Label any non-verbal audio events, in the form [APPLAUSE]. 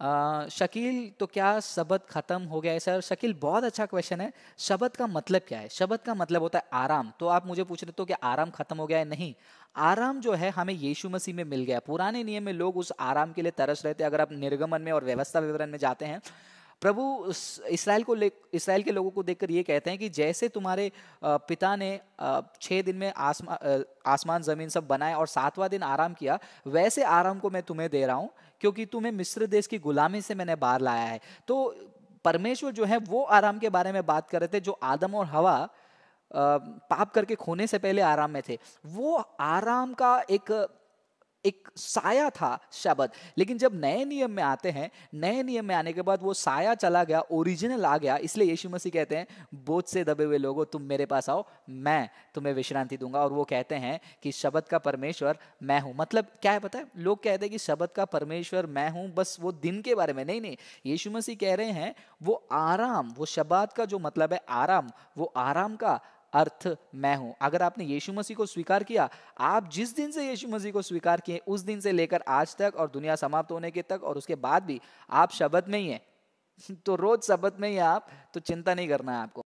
आ, शकील तो क्या शब्द ख़त्म हो गया है सर शकील बहुत अच्छा क्वेश्चन है शब्द का मतलब क्या है शब्द का मतलब होता है आराम तो आप मुझे पूछ रहे तो कि आराम ख़त्म हो गया है नहीं आराम जो है हमें यीशु मसीह में मिल गया पुराने नियम में लोग उस आराम के लिए तरस रहे थे अगर आप निर्गमन में और व्यवस्था विवरण में जाते हैं प्रभु इसराइल को ले इसराइल के लोगों को देखकर ये कहते हैं कि जैसे तुम्हारे पिता ने छः दिन में आसमान आसमान ज़मीन सब बनाया और सातवां दिन आराम किया वैसे आराम को मैं तुम्हें दे रहा हूँ क्योंकि तुम्हें मिस्र देश की गुलामी से मैंने बाहर लाया है तो परमेश्वर जो है वो आराम के बारे में बात कर रहे थे जो आदम और हवा पाप करके खोने से पहले आराम में थे वो आराम का एक एक साया था शब्द लेकिन जब नए नियम में आते हैं नए नियम में आने के बाद वो साया चला गया ओरिजिनल आ गया इसलिए यीशु मसीह कहते हैं बोझ से दबे हुए लोगों तुम मेरे पास आओ मैं तुम्हें विश्रांति दूंगा और वो कहते हैं कि शब्द का परमेश्वर मैं हूं मतलब क्या है पता है लोग कहते हैं कि शब्द का परमेश्वर मैं हूं बस वो दिन के बारे में नहीं नहीं यीशु मसीह कह रहे हैं वो आराम वो शब्द का जो मतलब है आराम वो आराम का अर्थ मैं हूं अगर आपने यीशु मसीह को स्वीकार किया आप जिस दिन से यीशु मसीह को स्वीकार किए उस दिन से लेकर आज तक और दुनिया समाप्त होने के तक और उसके बाद भी आप शब्द में ही हैं [LAUGHS] तो रोज शब्द में ही आप तो चिंता नहीं करना है आपको